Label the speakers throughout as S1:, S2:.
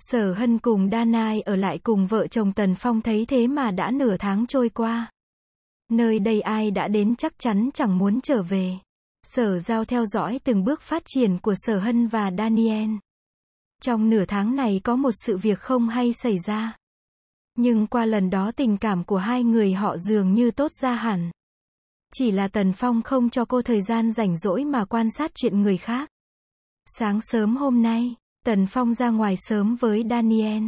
S1: Sở Hân cùng Đa ở lại cùng vợ chồng Tần Phong thấy thế mà đã nửa tháng trôi qua. Nơi đây ai đã đến chắc chắn chẳng muốn trở về. Sở Giao theo dõi từng bước phát triển của Sở Hân và Daniel. Trong nửa tháng này có một sự việc không hay xảy ra. Nhưng qua lần đó tình cảm của hai người họ dường như tốt ra hẳn. Chỉ là Tần Phong không cho cô thời gian rảnh rỗi mà quan sát chuyện người khác. Sáng sớm hôm nay, Tần Phong ra ngoài sớm với Daniel.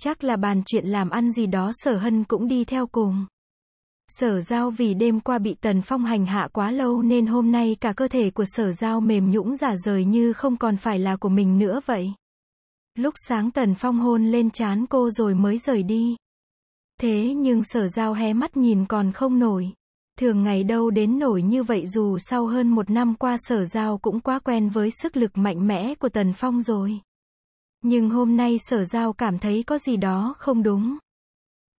S1: Chắc là bàn chuyện làm ăn gì đó sở hân cũng đi theo cùng. Sở giao vì đêm qua bị Tần Phong hành hạ quá lâu nên hôm nay cả cơ thể của sở giao mềm nhũng giả rời như không còn phải là của mình nữa vậy. Lúc sáng Tần Phong hôn lên chán cô rồi mới rời đi. Thế nhưng sở giao hé mắt nhìn còn không nổi. Thường ngày đâu đến nổi như vậy dù sau hơn một năm qua sở giao cũng quá quen với sức lực mạnh mẽ của Tần Phong rồi. Nhưng hôm nay sở giao cảm thấy có gì đó không đúng.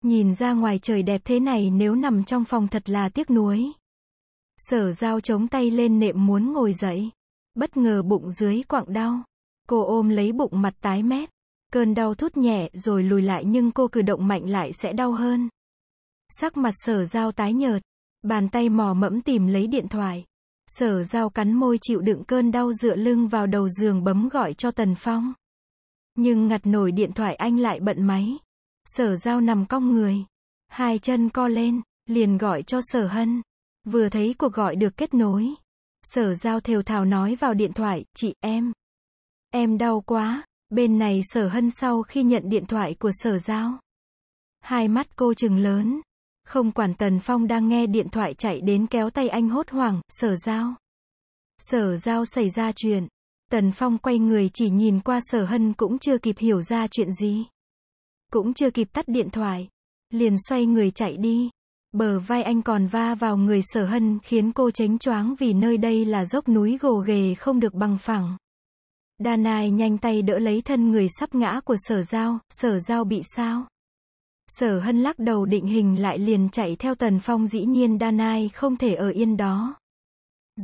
S1: Nhìn ra ngoài trời đẹp thế này nếu nằm trong phòng thật là tiếc nuối. Sở giao chống tay lên nệm muốn ngồi dậy. Bất ngờ bụng dưới quặng đau. Cô ôm lấy bụng mặt tái mét. Cơn đau thút nhẹ rồi lùi lại nhưng cô cử động mạnh lại sẽ đau hơn. Sắc mặt sở giao tái nhợt. Bàn tay mò mẫm tìm lấy điện thoại. Sở giao cắn môi chịu đựng cơn đau dựa lưng vào đầu giường bấm gọi cho Tần Phong. Nhưng ngặt nổi điện thoại anh lại bận máy. Sở giao nằm cong người. Hai chân co lên, liền gọi cho sở hân. Vừa thấy cuộc gọi được kết nối. Sở giao thều thào nói vào điện thoại, chị em. Em đau quá. Bên này sở hân sau khi nhận điện thoại của sở giao. Hai mắt cô chừng lớn. Không quản Tần Phong đang nghe điện thoại chạy đến kéo tay anh hốt hoảng, sở giao. Sở giao xảy ra chuyện. Tần Phong quay người chỉ nhìn qua sở hân cũng chưa kịp hiểu ra chuyện gì. Cũng chưa kịp tắt điện thoại. Liền xoay người chạy đi. Bờ vai anh còn va vào người sở hân khiến cô tránh choáng vì nơi đây là dốc núi gồ ghề không được bằng phẳng. Danai nhanh tay đỡ lấy thân người sắp ngã của sở giao, sở giao bị sao? Sở hân lắc đầu định hình lại liền chạy theo tần phong dĩ nhiên Danai không thể ở yên đó.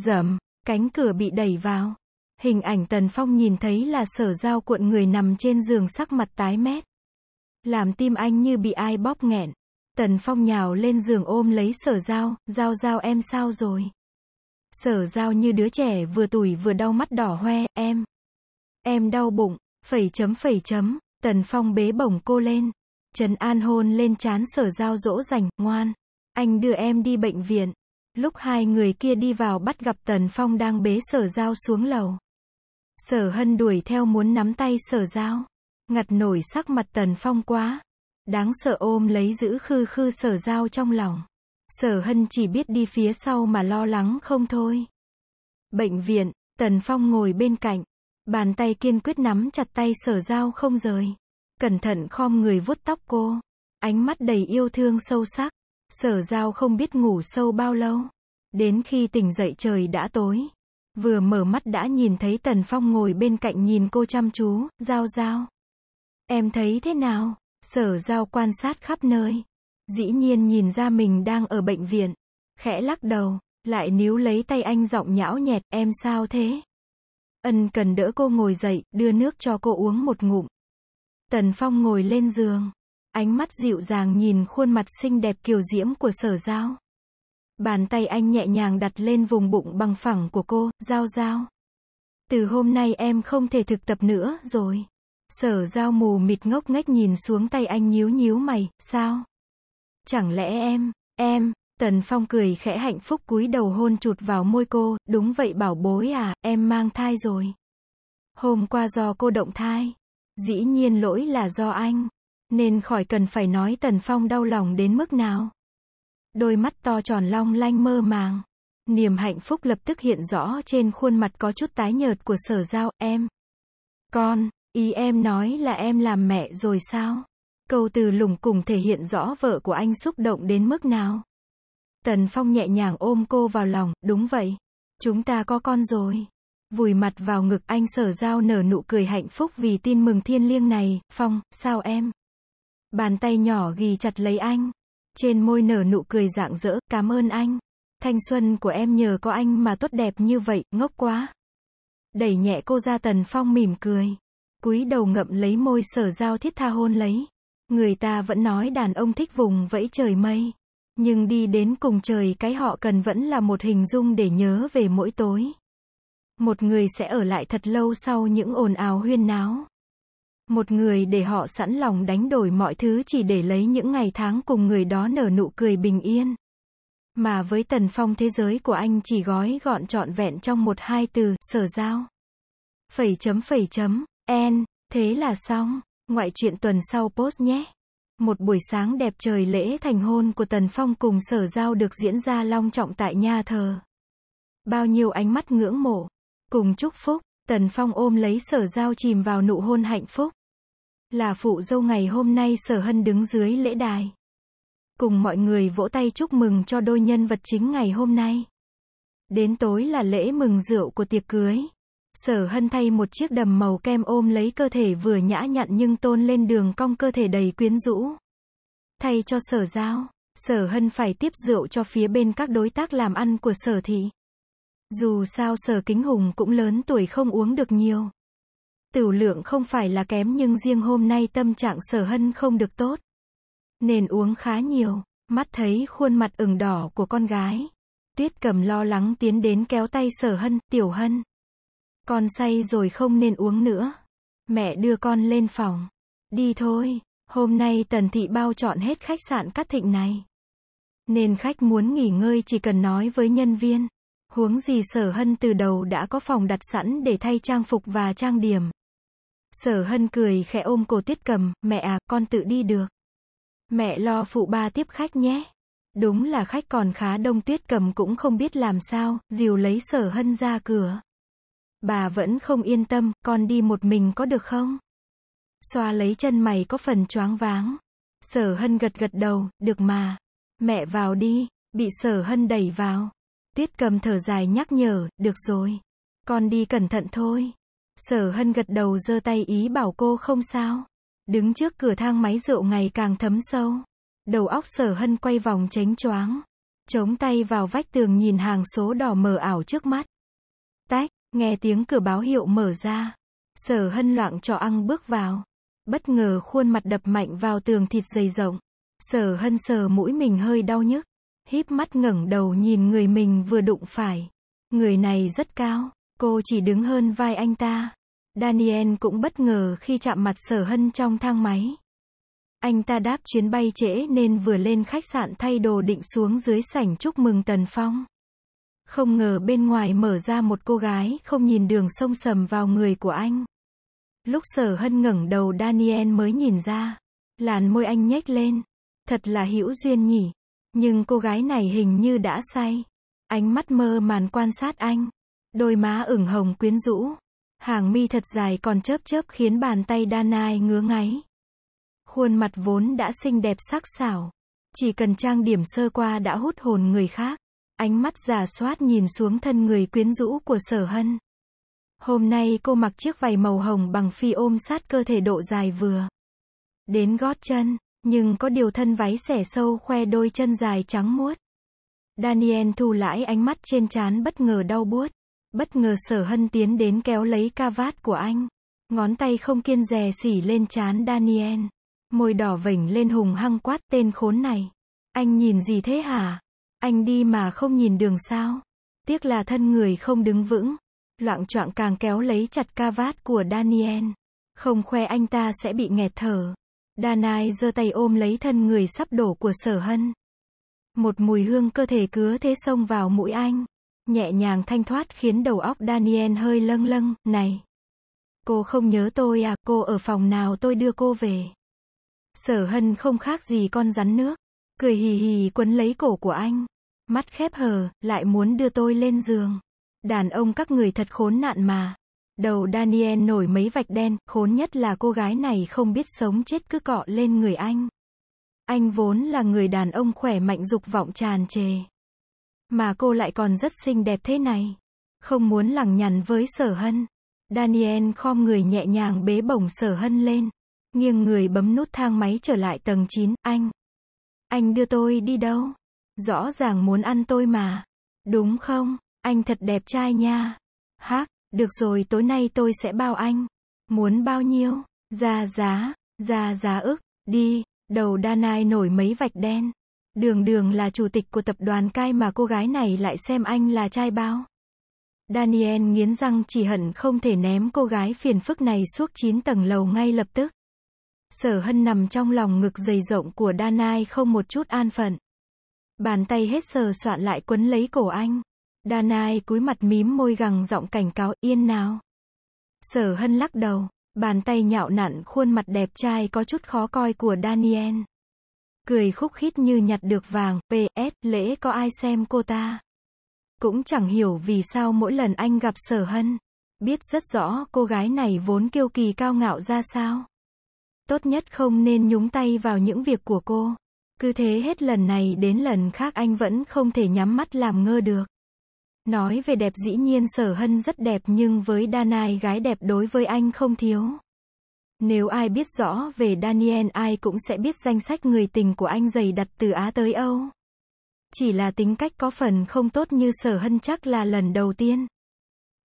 S1: Dầm, cánh cửa bị đẩy vào, Hình ảnh Tần Phong nhìn thấy là sở giao cuộn người nằm trên giường sắc mặt tái mét. Làm tim anh như bị ai bóp nghẹn. Tần Phong nhào lên giường ôm lấy sở giao, giao giao em sao rồi. Sở giao như đứa trẻ vừa tuổi vừa đau mắt đỏ hoe, em. Em đau bụng, phẩy chấm phẩy chấm, Tần Phong bế bổng cô lên. Trần An hôn lên chán sở giao dỗ dành, ngoan. Anh đưa em đi bệnh viện. Lúc hai người kia đi vào bắt gặp Tần Phong đang bế sở giao xuống lầu. Sở hân đuổi theo muốn nắm tay sở giao. Ngặt nổi sắc mặt tần phong quá. Đáng sợ ôm lấy giữ khư khư sở giao trong lòng. Sở hân chỉ biết đi phía sau mà lo lắng không thôi. Bệnh viện, tần phong ngồi bên cạnh. Bàn tay kiên quyết nắm chặt tay sở giao không rời. Cẩn thận khom người vuốt tóc cô. Ánh mắt đầy yêu thương sâu sắc. Sở giao không biết ngủ sâu bao lâu. Đến khi tỉnh dậy trời đã tối. Vừa mở mắt đã nhìn thấy Tần Phong ngồi bên cạnh nhìn cô chăm chú, giao giao. Em thấy thế nào? Sở giao quan sát khắp nơi. Dĩ nhiên nhìn ra mình đang ở bệnh viện. Khẽ lắc đầu, lại níu lấy tay anh giọng nhão nhẹt, em sao thế? Ân cần đỡ cô ngồi dậy, đưa nước cho cô uống một ngụm. Tần Phong ngồi lên giường. Ánh mắt dịu dàng nhìn khuôn mặt xinh đẹp kiều diễm của sở giao. Bàn tay anh nhẹ nhàng đặt lên vùng bụng bằng phẳng của cô, giao giao. Từ hôm nay em không thể thực tập nữa rồi. Sở giao mù mịt ngốc nghếch nhìn xuống tay anh nhíu nhíu mày, sao? Chẳng lẽ em, em, Tần Phong cười khẽ hạnh phúc cúi đầu hôn chụt vào môi cô, đúng vậy bảo bối à, em mang thai rồi. Hôm qua do cô động thai, dĩ nhiên lỗi là do anh, nên khỏi cần phải nói Tần Phong đau lòng đến mức nào. Đôi mắt to tròn long lanh mơ màng. Niềm hạnh phúc lập tức hiện rõ trên khuôn mặt có chút tái nhợt của sở giao, em. Con, ý em nói là em làm mẹ rồi sao? Câu từ lủng cùng thể hiện rõ vợ của anh xúc động đến mức nào. Tần Phong nhẹ nhàng ôm cô vào lòng, đúng vậy. Chúng ta có con rồi. Vùi mặt vào ngực anh sở giao nở nụ cười hạnh phúc vì tin mừng thiên liêng này, Phong, sao em? Bàn tay nhỏ ghi chặt lấy anh trên môi nở nụ cười rạng rỡ, cảm ơn anh. Thanh xuân của em nhờ có anh mà tốt đẹp như vậy, ngốc quá. Đẩy nhẹ cô ra tần phong mỉm cười. Cúi đầu ngậm lấy môi sở giao thiết tha hôn lấy. Người ta vẫn nói đàn ông thích vùng vẫy trời mây. Nhưng đi đến cùng trời cái họ cần vẫn là một hình dung để nhớ về mỗi tối. Một người sẽ ở lại thật lâu sau những ồn ào huyên náo. Một người để họ sẵn lòng đánh đổi mọi thứ chỉ để lấy những ngày tháng cùng người đó nở nụ cười bình yên. Mà với Tần Phong thế giới của anh chỉ gói gọn trọn vẹn trong một hai từ, sở giao. Phẩy chấm phẩy chấm, en, thế là xong, ngoại truyện tuần sau post nhé. Một buổi sáng đẹp trời lễ thành hôn của Tần Phong cùng sở giao được diễn ra long trọng tại nhà thờ. Bao nhiêu ánh mắt ngưỡng mộ, cùng chúc phúc, Tần Phong ôm lấy sở giao chìm vào nụ hôn hạnh phúc. Là phụ dâu ngày hôm nay sở hân đứng dưới lễ đài. Cùng mọi người vỗ tay chúc mừng cho đôi nhân vật chính ngày hôm nay. Đến tối là lễ mừng rượu của tiệc cưới. Sở hân thay một chiếc đầm màu kem ôm lấy cơ thể vừa nhã nhặn nhưng tôn lên đường cong cơ thể đầy quyến rũ. Thay cho sở giao, sở hân phải tiếp rượu cho phía bên các đối tác làm ăn của sở thị. Dù sao sở kính hùng cũng lớn tuổi không uống được nhiều. Tửu lượng không phải là kém nhưng riêng hôm nay tâm trạng sở hân không được tốt. Nên uống khá nhiều, mắt thấy khuôn mặt ửng đỏ của con gái. Tuyết cầm lo lắng tiến đến kéo tay sở hân, tiểu hân. Con say rồi không nên uống nữa. Mẹ đưa con lên phòng. Đi thôi, hôm nay tần thị bao chọn hết khách sạn cát thịnh này. Nên khách muốn nghỉ ngơi chỉ cần nói với nhân viên. Huống gì sở hân từ đầu đã có phòng đặt sẵn để thay trang phục và trang điểm. Sở hân cười khẽ ôm cô tiết cầm, mẹ à, con tự đi được. Mẹ lo phụ ba tiếp khách nhé. Đúng là khách còn khá đông tuyết cầm cũng không biết làm sao, dìu lấy sở hân ra cửa. Bà vẫn không yên tâm, con đi một mình có được không? Xoa lấy chân mày có phần choáng váng. Sở hân gật gật đầu, được mà. Mẹ vào đi, bị sở hân đẩy vào. Tuyết cầm thở dài nhắc nhở, được rồi. Con đi cẩn thận thôi. Sở hân gật đầu giơ tay ý bảo cô không sao. Đứng trước cửa thang máy rượu ngày càng thấm sâu. Đầu óc sở hân quay vòng tránh choáng. Chống tay vào vách tường nhìn hàng số đỏ mờ ảo trước mắt. Tách, nghe tiếng cửa báo hiệu mở ra. Sở hân loạn trò ăn bước vào. Bất ngờ khuôn mặt đập mạnh vào tường thịt dày rộng. Sở hân sờ mũi mình hơi đau nhức. Híp mắt ngẩng đầu nhìn người mình vừa đụng phải. Người này rất cao. Cô chỉ đứng hơn vai anh ta. Daniel cũng bất ngờ khi chạm mặt sở hân trong thang máy. Anh ta đáp chuyến bay trễ nên vừa lên khách sạn thay đồ định xuống dưới sảnh chúc mừng Tần Phong. Không ngờ bên ngoài mở ra một cô gái không nhìn đường sông sầm vào người của anh. Lúc sở hân ngẩng đầu Daniel mới nhìn ra. Làn môi anh nhếch lên. Thật là hữu duyên nhỉ. Nhưng cô gái này hình như đã say. Ánh mắt mơ màn quan sát anh. Đôi má ửng hồng quyến rũ. Hàng mi thật dài còn chớp chớp khiến bàn tay Danai ngứa ngáy. Khuôn mặt vốn đã xinh đẹp sắc sảo. Chỉ cần trang điểm sơ qua đã hút hồn người khác. Ánh mắt giả soát nhìn xuống thân người quyến rũ của sở hân. Hôm nay cô mặc chiếc váy màu hồng bằng phi ôm sát cơ thể độ dài vừa. Đến gót chân, nhưng có điều thân váy xẻ sâu khoe đôi chân dài trắng muốt. Daniel thu lại ánh mắt trên trán bất ngờ đau buốt. Bất ngờ sở hân tiến đến kéo lấy ca vát của anh. Ngón tay không kiên dè xỉ lên chán Daniel. Môi đỏ vểnh lên hùng hăng quát tên khốn này. Anh nhìn gì thế hả? Anh đi mà không nhìn đường sao? Tiếc là thân người không đứng vững. Loạn choạng càng kéo lấy chặt ca vát của Daniel. Không khoe anh ta sẽ bị nghẹt thở. Danai giơ tay ôm lấy thân người sắp đổ của sở hân. Một mùi hương cơ thể cứa thế xông vào mũi anh nhẹ nhàng thanh thoát khiến đầu óc Daniel hơi lâng lâng, này. Cô không nhớ tôi à, cô ở phòng nào tôi đưa cô về. Sở hân không khác gì con rắn nước, cười hì hì quấn lấy cổ của anh, mắt khép hờ, lại muốn đưa tôi lên giường. Đàn ông các người thật khốn nạn mà. Đầu Daniel nổi mấy vạch đen, khốn nhất là cô gái này không biết sống chết cứ cọ lên người anh. Anh vốn là người đàn ông khỏe mạnh dục vọng tràn trề. Mà cô lại còn rất xinh đẹp thế này. Không muốn lằng nhằn với sở hân. Daniel khom người nhẹ nhàng bế bổng sở hân lên. Nghiêng người bấm nút thang máy trở lại tầng 9, anh. Anh đưa tôi đi đâu? Rõ ràng muốn ăn tôi mà. Đúng không? Anh thật đẹp trai nha. Hắc, được rồi tối nay tôi sẽ bao anh. Muốn bao nhiêu? Ra giá, ra giá ức, đi, đầu Danai nổi mấy vạch đen. Đường đường là chủ tịch của tập đoàn cai mà cô gái này lại xem anh là trai bao. Daniel nghiến răng chỉ hận không thể ném cô gái phiền phức này suốt 9 tầng lầu ngay lập tức. Sở hân nằm trong lòng ngực dày rộng của Danai không một chút an phận. Bàn tay hết sờ soạn lại quấn lấy cổ anh. Danai cúi mặt mím môi gằng giọng cảnh cáo yên nào. Sở hân lắc đầu, bàn tay nhạo nặn khuôn mặt đẹp trai có chút khó coi của Daniel cười khúc khít như nhặt được vàng, PS, lễ có ai xem cô ta. Cũng chẳng hiểu vì sao mỗi lần anh gặp sở hân, biết rất rõ cô gái này vốn kiêu kỳ cao ngạo ra sao. Tốt nhất không nên nhúng tay vào những việc của cô. Cứ thế hết lần này đến lần khác anh vẫn không thể nhắm mắt làm ngơ được. Nói về đẹp dĩ nhiên sở hân rất đẹp nhưng với Đa Nai gái đẹp đối với anh không thiếu. Nếu ai biết rõ về Daniel ai cũng sẽ biết danh sách người tình của anh dày đặt từ Á tới Âu. Chỉ là tính cách có phần không tốt như sở hân chắc là lần đầu tiên.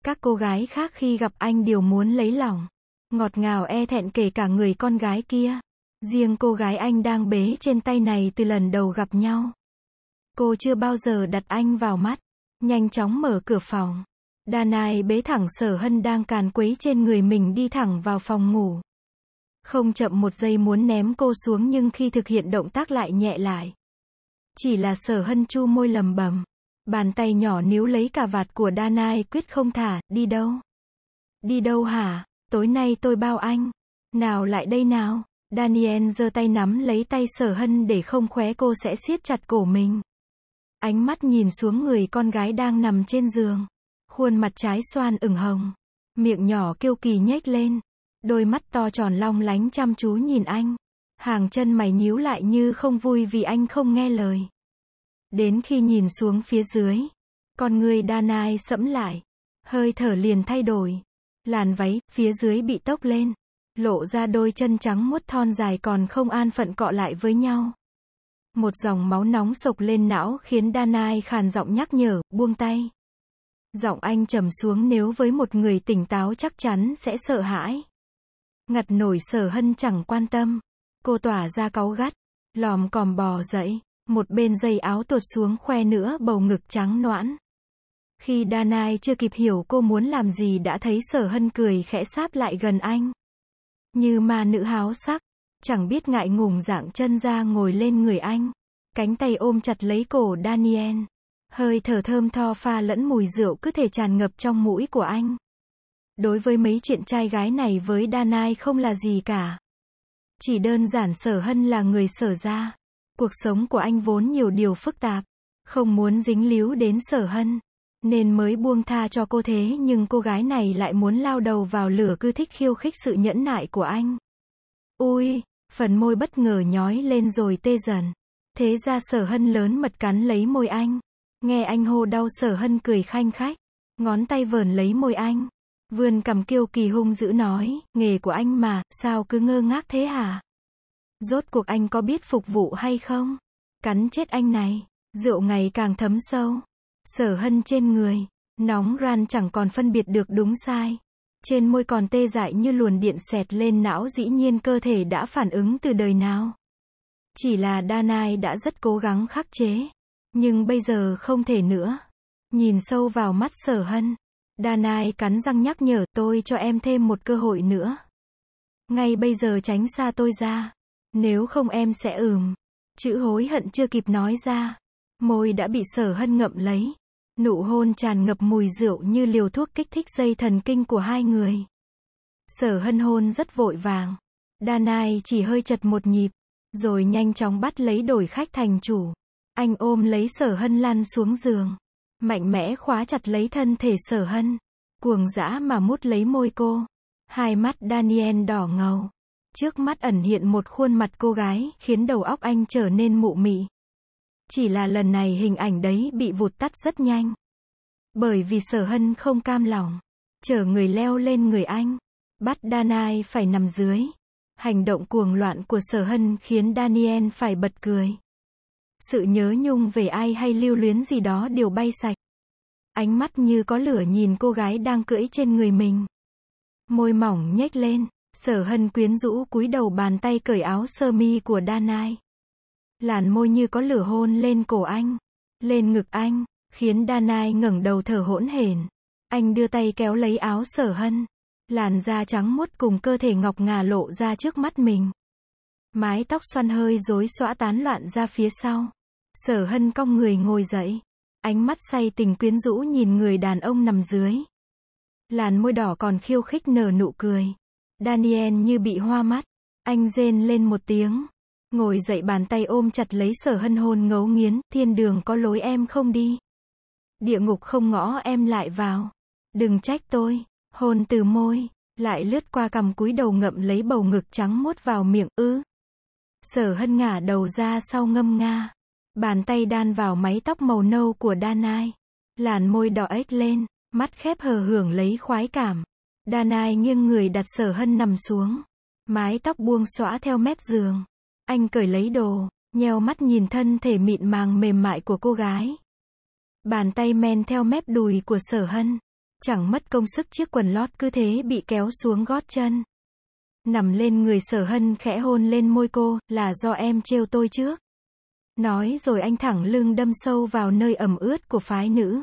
S1: Các cô gái khác khi gặp anh đều muốn lấy lòng. Ngọt ngào e thẹn kể cả người con gái kia. Riêng cô gái anh đang bế trên tay này từ lần đầu gặp nhau. Cô chưa bao giờ đặt anh vào mắt. Nhanh chóng mở cửa phòng. Đà nài bế thẳng sở hân đang càn quấy trên người mình đi thẳng vào phòng ngủ. Không chậm một giây muốn ném cô xuống nhưng khi thực hiện động tác lại nhẹ lại. Chỉ là sở hân chu môi lầm bầm. Bàn tay nhỏ níu lấy cả vạt của Đa quyết không thả, đi đâu? Đi đâu hả? Tối nay tôi bao anh. Nào lại đây nào? Daniel giơ tay nắm lấy tay sở hân để không khóe cô sẽ siết chặt cổ mình. Ánh mắt nhìn xuống người con gái đang nằm trên giường. Khuôn mặt trái xoan ửng hồng. Miệng nhỏ kêu kỳ nhếch lên đôi mắt to tròn long lánh chăm chú nhìn anh. Hàng chân mày nhíu lại như không vui vì anh không nghe lời. Đến khi nhìn xuống phía dưới, con người Danai sẫm lại, hơi thở liền thay đổi. Làn váy, phía dưới bị tốc lên, lộ ra đôi chân trắng muốt thon dài còn không an phận cọ lại với nhau. Một dòng máu nóng sộc lên não khiến Danai khàn giọng nhắc nhở, buông tay. Giọng anh trầm xuống nếu với một người tỉnh táo chắc chắn sẽ sợ hãi. Ngặt nổi sở hân chẳng quan tâm. Cô tỏa ra cáu gắt. Lòm còm bò dậy. Một bên dây áo tuột xuống khoe nữa bầu ngực trắng noãn. Khi Danai chưa kịp hiểu cô muốn làm gì đã thấy sở hân cười khẽ sáp lại gần anh. Như ma nữ háo sắc. Chẳng biết ngại ngùng dạng chân ra ngồi lên người anh. Cánh tay ôm chặt lấy cổ Daniel. Hơi thở thơm tho pha lẫn mùi rượu cứ thể tràn ngập trong mũi của anh. Đối với mấy chuyện trai gái này với Đa Nai không là gì cả. Chỉ đơn giản sở hân là người sở ra. Cuộc sống của anh vốn nhiều điều phức tạp. Không muốn dính líu đến sở hân. Nên mới buông tha cho cô thế nhưng cô gái này lại muốn lao đầu vào lửa cứ thích khiêu khích sự nhẫn nại của anh. Ui, phần môi bất ngờ nhói lên rồi tê dần. Thế ra sở hân lớn mật cắn lấy môi anh. Nghe anh hô đau sở hân cười khanh khách. Ngón tay vờn lấy môi anh vườn cầm kiêu kỳ hung dữ nói, nghề của anh mà, sao cứ ngơ ngác thế hả? Rốt cuộc anh có biết phục vụ hay không? Cắn chết anh này, rượu ngày càng thấm sâu. Sở hân trên người, nóng ran chẳng còn phân biệt được đúng sai. Trên môi còn tê dại như luồn điện xẹt lên não dĩ nhiên cơ thể đã phản ứng từ đời nào. Chỉ là Đa Nai đã rất cố gắng khắc chế. Nhưng bây giờ không thể nữa. Nhìn sâu vào mắt sở hân, Danai cắn răng nhắc nhở tôi cho em thêm một cơ hội nữa. Ngay bây giờ tránh xa tôi ra. Nếu không em sẽ ửm. Chữ hối hận chưa kịp nói ra. Môi đã bị sở hân ngậm lấy. Nụ hôn tràn ngập mùi rượu như liều thuốc kích thích dây thần kinh của hai người. Sở hân hôn rất vội vàng. Danai chỉ hơi chật một nhịp. Rồi nhanh chóng bắt lấy đổi khách thành chủ. Anh ôm lấy sở hân lan xuống giường mạnh mẽ khóa chặt lấy thân thể sở hân, cuồng dã mà mút lấy môi cô. Hai mắt Daniel đỏ ngầu, trước mắt ẩn hiện một khuôn mặt cô gái, khiến đầu óc anh trở nên mụ mị. Chỉ là lần này hình ảnh đấy bị vụt tắt rất nhanh. Bởi vì sở hân không cam lòng, chở người leo lên người anh, bắt Danai phải nằm dưới. Hành động cuồng loạn của sở hân khiến Daniel phải bật cười. Sự nhớ nhung về ai hay lưu luyến gì đó đều bay sạch. Ánh mắt như có lửa nhìn cô gái đang cưỡi trên người mình. Môi mỏng nhếch lên, sở hân quyến rũ cúi đầu bàn tay cởi áo sơ mi của Danai. Làn môi như có lửa hôn lên cổ anh, lên ngực anh, khiến Danai ngẩng đầu thở hỗn hển. Anh đưa tay kéo lấy áo sở hân. Làn da trắng muốt cùng cơ thể ngọc ngà lộ ra trước mắt mình. Mái tóc xoăn hơi rối xõa tán loạn ra phía sau. Sở hân cong người ngồi dậy. Ánh mắt say tình quyến rũ nhìn người đàn ông nằm dưới. Làn môi đỏ còn khiêu khích nở nụ cười. Daniel như bị hoa mắt. Anh rên lên một tiếng. Ngồi dậy bàn tay ôm chặt lấy sở hân hôn ngấu nghiến. Thiên đường có lối em không đi. Địa ngục không ngõ em lại vào. Đừng trách tôi. Hôn từ môi. Lại lướt qua cầm cúi đầu ngậm lấy bầu ngực trắng mốt vào miệng ư. Sở hân ngả đầu ra sau ngâm nga. Bàn tay đan vào mái tóc màu nâu của Danai. Làn môi đỏ ếch lên, mắt khép hờ hưởng lấy khoái cảm. Danai nghiêng người đặt sở hân nằm xuống. Mái tóc buông xõa theo mép giường. Anh cởi lấy đồ, nheo mắt nhìn thân thể mịn màng mềm mại của cô gái. Bàn tay men theo mép đùi của sở hân. Chẳng mất công sức chiếc quần lót cứ thế bị kéo xuống gót chân. Nằm lên người sở hân khẽ hôn lên môi cô, là do em trêu tôi trước. Nói rồi anh thẳng lưng đâm sâu vào nơi ẩm ướt của phái nữ.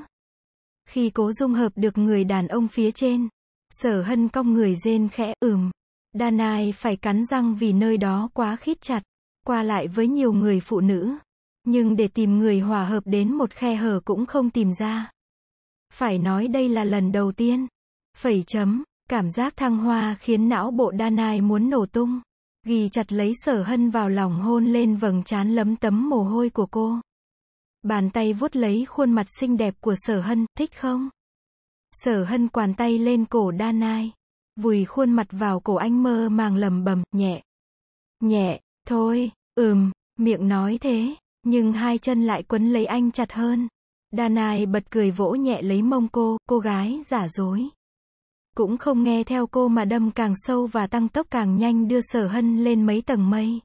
S1: Khi cố dung hợp được người đàn ông phía trên, sở hân cong người rên khẽ ửm Danai phải cắn răng vì nơi đó quá khít chặt, qua lại với nhiều người phụ nữ. Nhưng để tìm người hòa hợp đến một khe hở cũng không tìm ra. Phải nói đây là lần đầu tiên. Phẩy chấm, cảm giác thăng hoa khiến não bộ Danai muốn nổ tung. Ghi chặt lấy sở hân vào lòng hôn lên vầng trán lấm tấm mồ hôi của cô. Bàn tay vuốt lấy khuôn mặt xinh đẹp của sở hân, thích không? Sở hân quàn tay lên cổ đa nai. Vùi khuôn mặt vào cổ anh mơ màng lầm bầm, nhẹ. Nhẹ, thôi, ừm, miệng nói thế, nhưng hai chân lại quấn lấy anh chặt hơn. Đa nai bật cười vỗ nhẹ lấy mông cô, cô gái giả dối cũng không nghe theo cô mà đâm càng sâu và tăng tốc càng nhanh đưa sở hân lên mấy tầng mây.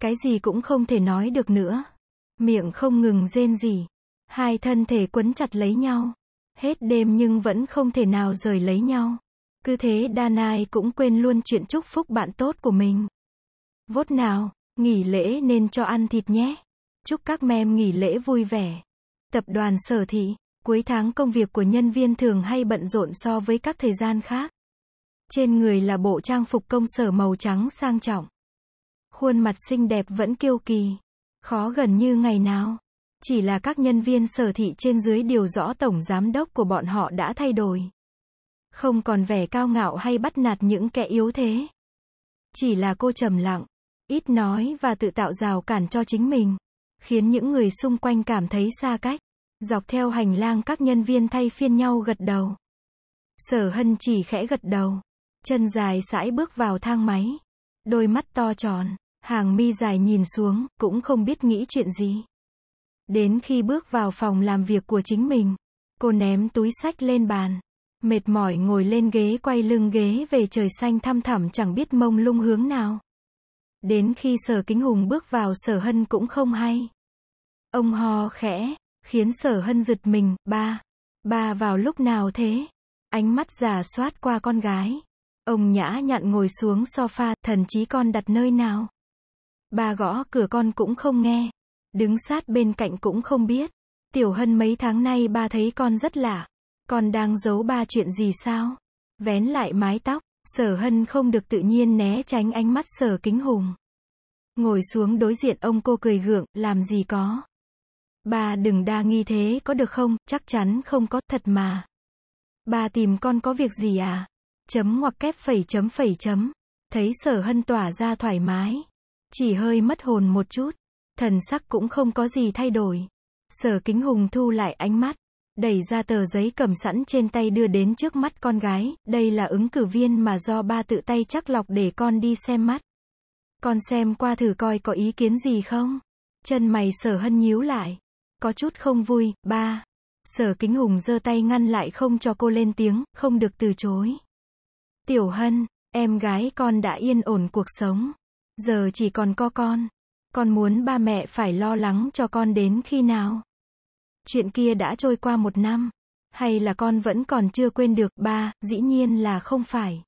S1: Cái gì cũng không thể nói được nữa. Miệng không ngừng rên gì. Hai thân thể quấn chặt lấy nhau. Hết đêm nhưng vẫn không thể nào rời lấy nhau. Cứ thế đa nai cũng quên luôn chuyện chúc phúc bạn tốt của mình. Vốt nào, nghỉ lễ nên cho ăn thịt nhé. Chúc các mem nghỉ lễ vui vẻ. Tập đoàn sở thị Cuối tháng công việc của nhân viên thường hay bận rộn so với các thời gian khác. Trên người là bộ trang phục công sở màu trắng sang trọng. Khuôn mặt xinh đẹp vẫn kiêu kỳ. Khó gần như ngày nào. Chỉ là các nhân viên sở thị trên dưới điều rõ tổng giám đốc của bọn họ đã thay đổi. Không còn vẻ cao ngạo hay bắt nạt những kẻ yếu thế. Chỉ là cô trầm lặng, ít nói và tự tạo rào cản cho chính mình, khiến những người xung quanh cảm thấy xa cách. Dọc theo hành lang các nhân viên thay phiên nhau gật đầu. Sở hân chỉ khẽ gật đầu. Chân dài sải bước vào thang máy. Đôi mắt to tròn, hàng mi dài nhìn xuống, cũng không biết nghĩ chuyện gì. Đến khi bước vào phòng làm việc của chính mình, cô ném túi sách lên bàn. Mệt mỏi ngồi lên ghế quay lưng ghế về trời xanh thăm thẳm chẳng biết mông lung hướng nào. Đến khi sở kính hùng bước vào sở hân cũng không hay. Ông ho khẽ, khiến sở hân giật mình, ba, ba vào lúc nào thế? Ánh mắt giả soát qua con gái. Ông nhã nhặn ngồi xuống sofa, thần chí con đặt nơi nào? Ba gõ cửa con cũng không nghe. Đứng sát bên cạnh cũng không biết. Tiểu hân mấy tháng nay ba thấy con rất lạ. Con đang giấu ba chuyện gì sao? Vén lại mái tóc, sở hân không được tự nhiên né tránh ánh mắt sở kính hùng. Ngồi xuống đối diện ông cô cười gượng, làm gì có ba đừng đa nghi thế có được không, chắc chắn không có, thật mà. ba tìm con có việc gì à? Chấm ngoặc kép phẩy chấm phẩy chấm. Thấy sở hân tỏa ra thoải mái. Chỉ hơi mất hồn một chút. Thần sắc cũng không có gì thay đổi. Sở kính hùng thu lại ánh mắt. Đẩy ra tờ giấy cầm sẵn trên tay đưa đến trước mắt con gái. Đây là ứng cử viên mà do ba tự tay chắc lọc để con đi xem mắt. Con xem qua thử coi có ý kiến gì không? Chân mày sở hân nhíu lại có chút không vui, ba. Sở Kính Hùng giơ tay ngăn lại không cho cô lên tiếng, không được từ chối. Tiểu Hân, em gái con đã yên ổn cuộc sống. Giờ chỉ còn có con. Con muốn ba mẹ phải lo lắng cho con đến khi nào? Chuyện kia đã trôi qua một năm. Hay là con vẫn còn chưa quên được ba, dĩ nhiên là không phải.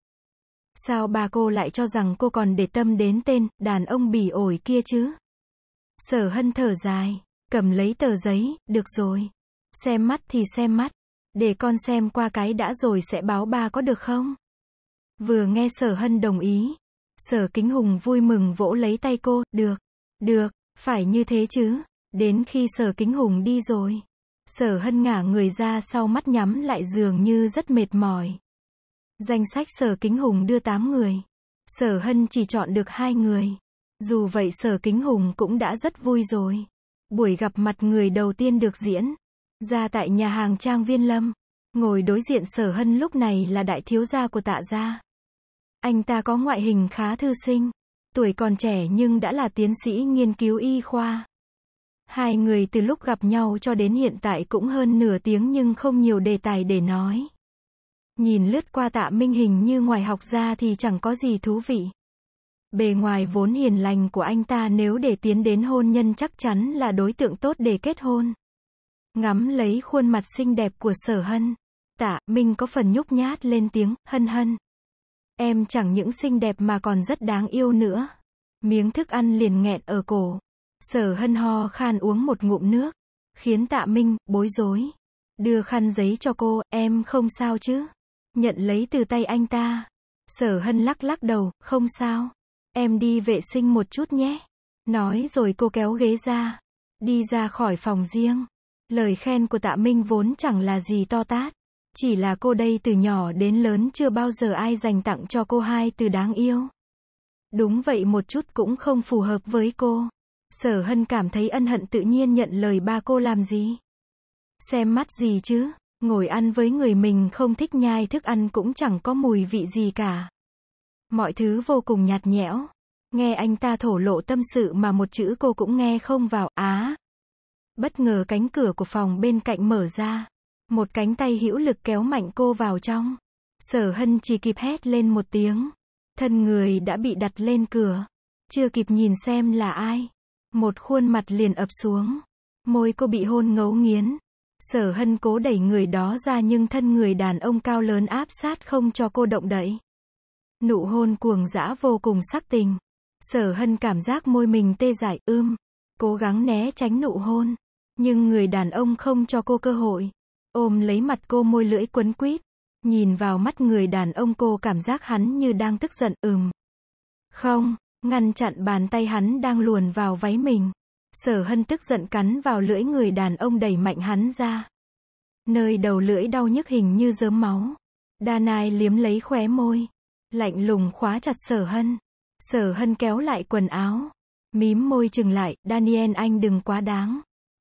S1: Sao bà cô lại cho rằng cô còn để tâm đến tên, đàn ông bỉ ổi kia chứ? Sở hân thở dài. Cầm lấy tờ giấy, được rồi. Xem mắt thì xem mắt. Để con xem qua cái đã rồi sẽ báo ba có được không? Vừa nghe sở hân đồng ý. Sở kính hùng vui mừng vỗ lấy tay cô, được. Được, phải như thế chứ. Đến khi sở kính hùng đi rồi. Sở hân ngả người ra sau mắt nhắm lại dường như rất mệt mỏi. Danh sách sở kính hùng đưa 8 người. Sở hân chỉ chọn được hai người. Dù vậy sở kính hùng cũng đã rất vui rồi. Buổi gặp mặt người đầu tiên được diễn ra tại nhà hàng Trang Viên Lâm. Ngồi đối diện Sở Hân lúc này là đại thiếu gia của Tạ gia. Anh ta có ngoại hình khá thư sinh, tuổi còn trẻ nhưng đã là tiến sĩ nghiên cứu y khoa. Hai người từ lúc gặp nhau cho đến hiện tại cũng hơn nửa tiếng nhưng không nhiều đề tài để nói. Nhìn lướt qua tạ minh hình như ngoài học ra thì chẳng có gì thú vị. Bề ngoài vốn hiền lành của anh ta nếu để tiến đến hôn nhân chắc chắn là đối tượng tốt để kết hôn. Ngắm lấy khuôn mặt xinh đẹp của sở hân. Tạ, Minh có phần nhúc nhát lên tiếng, hân hân. Em chẳng những xinh đẹp mà còn rất đáng yêu nữa. Miếng thức ăn liền nghẹn ở cổ. Sở hân ho khan uống một ngụm nước. Khiến tạ Minh, bối rối. Đưa khăn giấy cho cô, em không sao chứ. Nhận lấy từ tay anh ta. Sở hân lắc lắc đầu, không sao. Em đi vệ sinh một chút nhé. Nói rồi cô kéo ghế ra. Đi ra khỏi phòng riêng. Lời khen của tạ Minh vốn chẳng là gì to tát. Chỉ là cô đây từ nhỏ đến lớn chưa bao giờ ai dành tặng cho cô hai từ đáng yêu. Đúng vậy một chút cũng không phù hợp với cô. Sở Hân cảm thấy ân hận tự nhiên nhận lời ba cô làm gì. Xem mắt gì chứ, ngồi ăn với người mình không thích nhai thức ăn cũng chẳng có mùi vị gì cả. Mọi thứ vô cùng nhạt nhẽo. Nghe anh ta thổ lộ tâm sự mà một chữ cô cũng nghe không vào, á. Bất ngờ cánh cửa của phòng bên cạnh mở ra. Một cánh tay hữu lực kéo mạnh cô vào trong. Sở hân chỉ kịp hét lên một tiếng. Thân người đã bị đặt lên cửa. Chưa kịp nhìn xem là ai. Một khuôn mặt liền ập xuống. Môi cô bị hôn ngấu nghiến. Sở hân cố đẩy người đó ra nhưng thân người đàn ông cao lớn áp sát không cho cô động đậy. Nụ hôn cuồng dã vô cùng sắc tình. Sở hân cảm giác môi mình tê dại, ưm. Cố gắng né tránh nụ hôn. Nhưng người đàn ông không cho cô cơ hội. Ôm lấy mặt cô môi lưỡi quấn quýt. Nhìn vào mắt người đàn ông cô cảm giác hắn như đang tức giận, ừm. Không, ngăn chặn bàn tay hắn đang luồn vào váy mình. Sở hân tức giận cắn vào lưỡi người đàn ông đẩy mạnh hắn ra. Nơi đầu lưỡi đau nhức hình như dớm máu. Đa nai liếm lấy khóe môi lạnh lùng khóa chặt sở hân. Sở hân kéo lại quần áo, mím môi chừng lại, Daniel anh đừng quá đáng.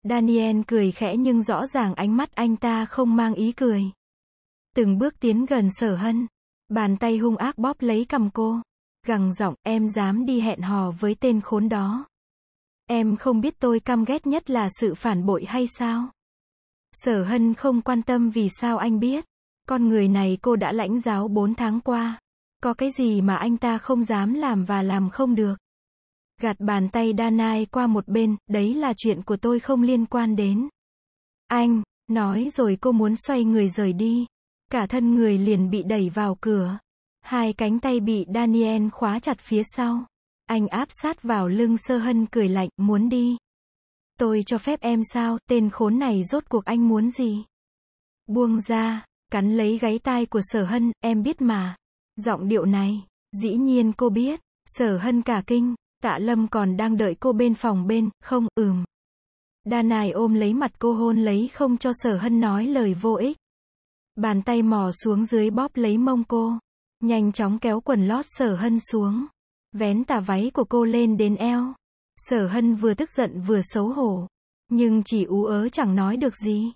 S1: Daniel cười khẽ nhưng rõ ràng ánh mắt anh ta không mang ý cười. Từng bước tiến gần sở hân, bàn tay hung ác bóp lấy cầm cô, gằn giọng em dám đi hẹn hò với tên khốn đó. Em không biết tôi căm ghét nhất là sự phản bội hay sao? Sở hân không quan tâm vì sao anh biết. Con người này cô đã lãnh giáo 4 tháng qua. Có cái gì mà anh ta không dám làm và làm không được? Gạt bàn tay Danai qua một bên, đấy là chuyện của tôi không liên quan đến. Anh, nói rồi cô muốn xoay người rời đi. Cả thân người liền bị đẩy vào cửa. Hai cánh tay bị Daniel khóa chặt phía sau. Anh áp sát vào lưng sơ hân cười lạnh, muốn đi. Tôi cho phép em sao, tên khốn này rốt cuộc anh muốn gì? Buông ra, cắn lấy gáy tai của sở hân, em biết mà. Giọng điệu này, dĩ nhiên cô biết, sở hân cả kinh, tạ lâm còn đang đợi cô bên phòng bên, không, ừm. Đa nài ôm lấy mặt cô hôn lấy không cho sở hân nói lời vô ích. Bàn tay mò xuống dưới bóp lấy mông cô. Nhanh chóng kéo quần lót sở hân xuống. Vén tà váy của cô lên đến eo. Sở hân vừa tức giận vừa xấu hổ. Nhưng chỉ ú ớ chẳng nói được gì.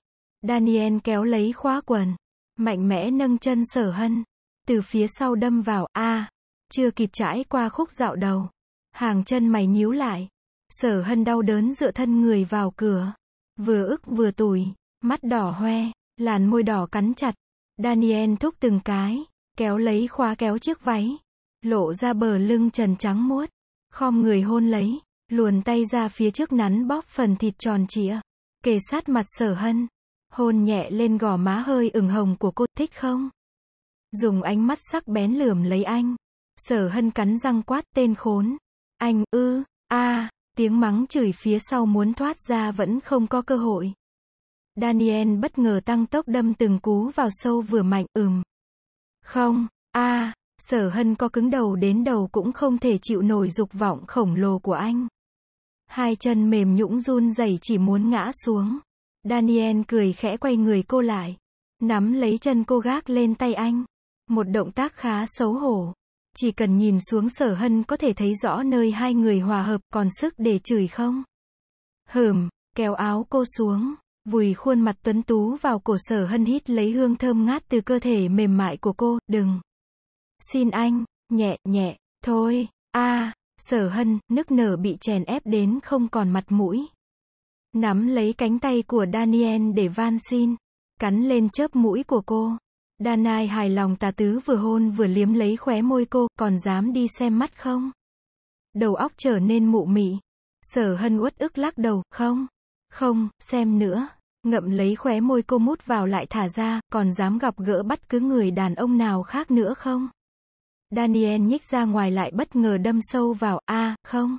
S1: Daniel kéo lấy khóa quần. Mạnh mẽ nâng chân sở hân. Từ phía sau đâm vào, a chưa kịp trải qua khúc dạo đầu. Hàng chân mày nhíu lại. Sở hân đau đớn dựa thân người vào cửa. Vừa ức vừa tủi, mắt đỏ hoe, làn môi đỏ cắn chặt. Daniel thúc từng cái, kéo lấy khóa kéo chiếc váy. Lộ ra bờ lưng trần trắng muốt. Khom người hôn lấy, luồn tay ra phía trước nắn bóp phần thịt tròn trịa. Kề sát mặt sở hân. Hôn nhẹ lên gò má hơi ửng hồng của cô thích không? Dùng ánh mắt sắc bén lườm lấy anh. Sở hân cắn răng quát tên khốn. Anh, ư, a tiếng mắng chửi phía sau muốn thoát ra vẫn không có cơ hội. Daniel bất ngờ tăng tốc đâm từng cú vào sâu vừa mạnh, ừm. Không, a sở hân có cứng đầu đến đầu cũng không thể chịu nổi dục vọng khổng lồ của anh. Hai chân mềm nhũng run rẩy chỉ muốn ngã xuống. Daniel cười khẽ quay người cô lại. Nắm lấy chân cô gác lên tay anh. Một động tác khá xấu hổ. Chỉ cần nhìn xuống sở hân có thể thấy rõ nơi hai người hòa hợp còn sức để chửi không? hờm kéo áo cô xuống, vùi khuôn mặt tuấn tú vào cổ sở hân hít lấy hương thơm ngát từ cơ thể mềm mại của cô, đừng. Xin anh, nhẹ, nhẹ, thôi, a sở hân, nức nở bị chèn ép đến không còn mặt mũi. Nắm lấy cánh tay của Daniel để van xin, cắn lên chớp mũi của cô. Đa hài lòng tà tứ vừa hôn vừa liếm lấy khóe môi cô, còn dám đi xem mắt không? Đầu óc trở nên mụ mị. Sở hân uất ức lắc đầu, không? Không, xem nữa. Ngậm lấy khóe môi cô mút vào lại thả ra, còn dám gặp gỡ bất cứ người đàn ông nào khác nữa không? Daniel nhích ra ngoài lại bất ngờ đâm sâu vào, a không?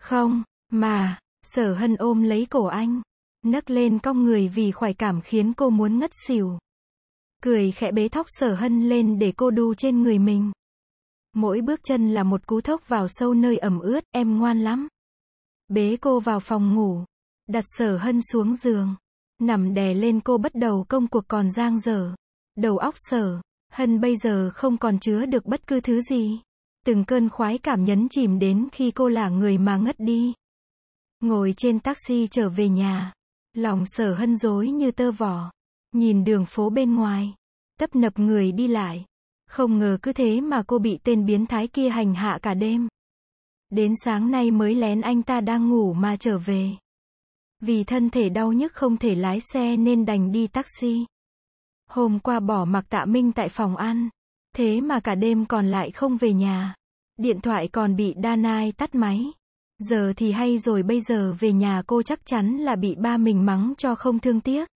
S1: Không, mà, sở hân ôm lấy cổ anh. Nấc lên cong người vì khoải cảm khiến cô muốn ngất xỉu. Cười khẽ bế thóc sở hân lên để cô đu trên người mình. Mỗi bước chân là một cú thốc vào sâu nơi ẩm ướt, em ngoan lắm. Bế cô vào phòng ngủ. Đặt sở hân xuống giường. Nằm đè lên cô bắt đầu công cuộc còn giang dở. Đầu óc sở. Hân bây giờ không còn chứa được bất cứ thứ gì. Từng cơn khoái cảm nhấn chìm đến khi cô là người mà ngất đi. Ngồi trên taxi trở về nhà. Lòng sở hân dối như tơ vỏ. Nhìn đường phố bên ngoài, tấp nập người đi lại. Không ngờ cứ thế mà cô bị tên biến thái kia hành hạ cả đêm. Đến sáng nay mới lén anh ta đang ngủ mà trở về. Vì thân thể đau nhức không thể lái xe nên đành đi taxi. Hôm qua bỏ mặc tạ minh tại phòng ăn. Thế mà cả đêm còn lại không về nhà. Điện thoại còn bị Danai tắt máy. Giờ thì hay rồi bây giờ về nhà cô chắc chắn là bị ba mình mắng cho không thương tiếc.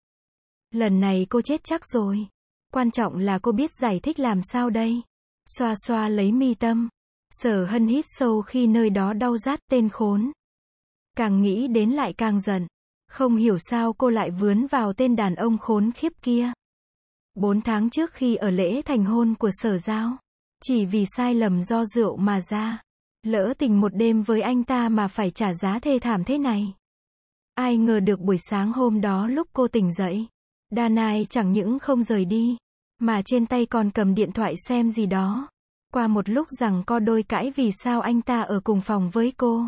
S1: Lần này cô chết chắc rồi. Quan trọng là cô biết giải thích làm sao đây. Xoa xoa lấy mi tâm. Sở hân hít sâu khi nơi đó đau rát tên khốn. Càng nghĩ đến lại càng giận. Không hiểu sao cô lại vướng vào tên đàn ông khốn khiếp kia. Bốn tháng trước khi ở lễ thành hôn của sở giao. Chỉ vì sai lầm do rượu mà ra. Lỡ tình một đêm với anh ta mà phải trả giá thê thảm thế này. Ai ngờ được buổi sáng hôm đó lúc cô tỉnh dậy. Đa chẳng những không rời đi, mà trên tay còn cầm điện thoại xem gì đó. Qua một lúc rằng co đôi cãi vì sao anh ta ở cùng phòng với cô.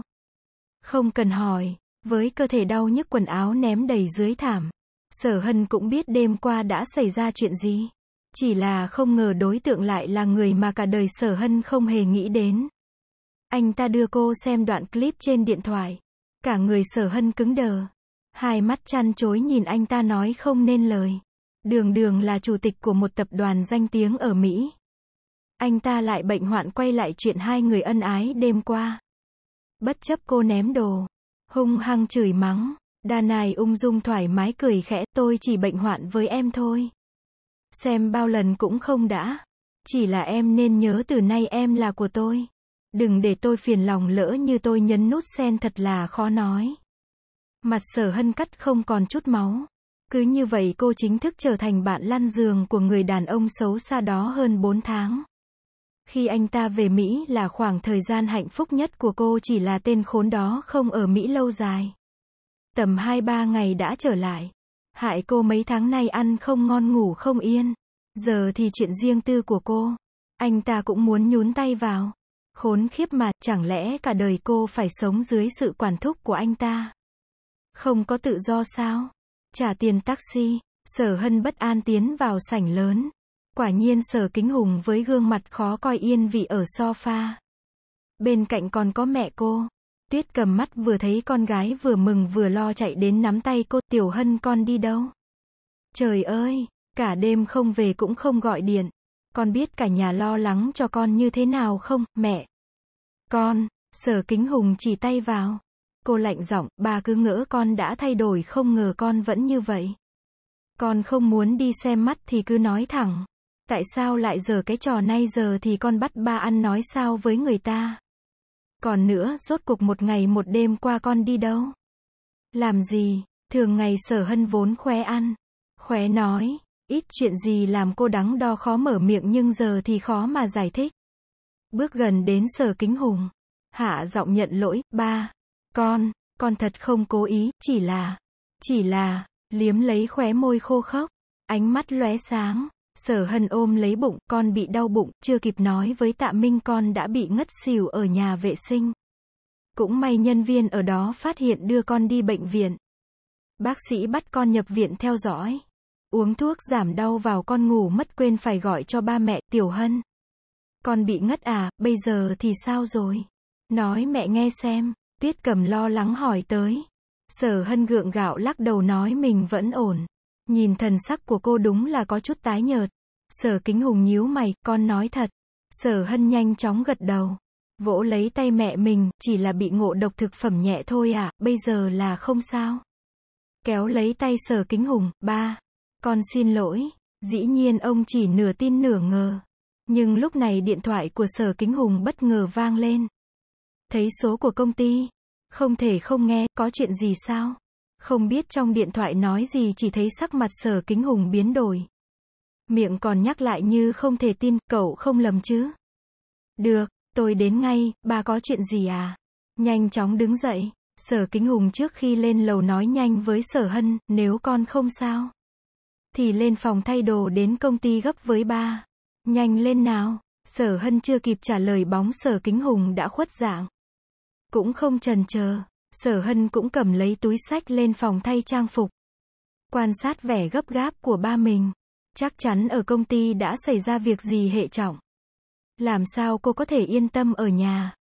S1: Không cần hỏi, với cơ thể đau nhức quần áo ném đầy dưới thảm. Sở Hân cũng biết đêm qua đã xảy ra chuyện gì. Chỉ là không ngờ đối tượng lại là người mà cả đời Sở Hân không hề nghĩ đến. Anh ta đưa cô xem đoạn clip trên điện thoại. Cả người Sở Hân cứng đờ. Hai mắt chăn chối nhìn anh ta nói không nên lời. Đường đường là chủ tịch của một tập đoàn danh tiếng ở Mỹ. Anh ta lại bệnh hoạn quay lại chuyện hai người ân ái đêm qua. Bất chấp cô ném đồ. Hung hăng chửi mắng. Đà này ung dung thoải mái cười khẽ tôi chỉ bệnh hoạn với em thôi. Xem bao lần cũng không đã. Chỉ là em nên nhớ từ nay em là của tôi. Đừng để tôi phiền lòng lỡ như tôi nhấn nút sen thật là khó nói. Mặt sở hân cắt không còn chút máu. Cứ như vậy cô chính thức trở thành bạn lăn giường của người đàn ông xấu xa đó hơn 4 tháng. Khi anh ta về Mỹ là khoảng thời gian hạnh phúc nhất của cô chỉ là tên khốn đó không ở Mỹ lâu dài. Tầm 2-3 ngày đã trở lại. Hại cô mấy tháng nay ăn không ngon ngủ không yên. Giờ thì chuyện riêng tư của cô. Anh ta cũng muốn nhún tay vào. Khốn khiếp mà, chẳng lẽ cả đời cô phải sống dưới sự quản thúc của anh ta. Không có tự do sao? Trả tiền taxi, sở hân bất an tiến vào sảnh lớn. Quả nhiên sở kính hùng với gương mặt khó coi yên vị ở sofa. Bên cạnh còn có mẹ cô. Tuyết cầm mắt vừa thấy con gái vừa mừng vừa lo chạy đến nắm tay cô tiểu hân con đi đâu. Trời ơi, cả đêm không về cũng không gọi điện. Con biết cả nhà lo lắng cho con như thế nào không, mẹ? Con, sở kính hùng chỉ tay vào cô lạnh giọng, bà cứ ngỡ con đã thay đổi không ngờ con vẫn như vậy. Con không muốn đi xem mắt thì cứ nói thẳng. Tại sao lại giờ cái trò nay giờ thì con bắt ba ăn nói sao với người ta? Còn nữa, rốt cuộc một ngày một đêm qua con đi đâu? Làm gì? Thường ngày sở hân vốn khoe ăn. Khoe nói, ít chuyện gì làm cô đắng đo khó mở miệng nhưng giờ thì khó mà giải thích. Bước gần đến sở kính hùng. Hạ giọng nhận lỗi, ba, con, con thật không cố ý, chỉ là, chỉ là, liếm lấy khóe môi khô khốc, ánh mắt lóe sáng, sở hân ôm lấy bụng, con bị đau bụng, chưa kịp nói với tạ minh con đã bị ngất xỉu ở nhà vệ sinh. Cũng may nhân viên ở đó phát hiện đưa con đi bệnh viện. Bác sĩ bắt con nhập viện theo dõi. Uống thuốc giảm đau vào con ngủ mất quên phải gọi cho ba mẹ, tiểu hân. Con bị ngất à, bây giờ thì sao rồi? Nói mẹ nghe xem. Tiết cầm lo lắng hỏi tới. Sở hân gượng gạo lắc đầu nói mình vẫn ổn. Nhìn thần sắc của cô đúng là có chút tái nhợt. Sở kính hùng nhíu mày, con nói thật. Sở hân nhanh chóng gật đầu. Vỗ lấy tay mẹ mình, chỉ là bị ngộ độc thực phẩm nhẹ thôi à, bây giờ là không sao. Kéo lấy tay sở kính hùng, ba. Con xin lỗi. Dĩ nhiên ông chỉ nửa tin nửa ngờ. Nhưng lúc này điện thoại của sở kính hùng bất ngờ vang lên. Thấy số của công ty. Không thể không nghe, có chuyện gì sao? Không biết trong điện thoại nói gì chỉ thấy sắc mặt sở kính hùng biến đổi. Miệng còn nhắc lại như không thể tin, cậu không lầm chứ? Được, tôi đến ngay, bà có chuyện gì à? Nhanh chóng đứng dậy, sở kính hùng trước khi lên lầu nói nhanh với sở hân, nếu con không sao. Thì lên phòng thay đồ đến công ty gấp với ba. Nhanh lên nào, sở hân chưa kịp trả lời bóng sở kính hùng đã khuất dạng. Cũng không trần chờ, sở hân cũng cầm lấy túi sách lên phòng thay trang phục. Quan sát vẻ gấp gáp của ba mình. Chắc chắn ở công ty đã xảy ra việc gì hệ trọng. Làm sao cô có thể yên tâm ở nhà?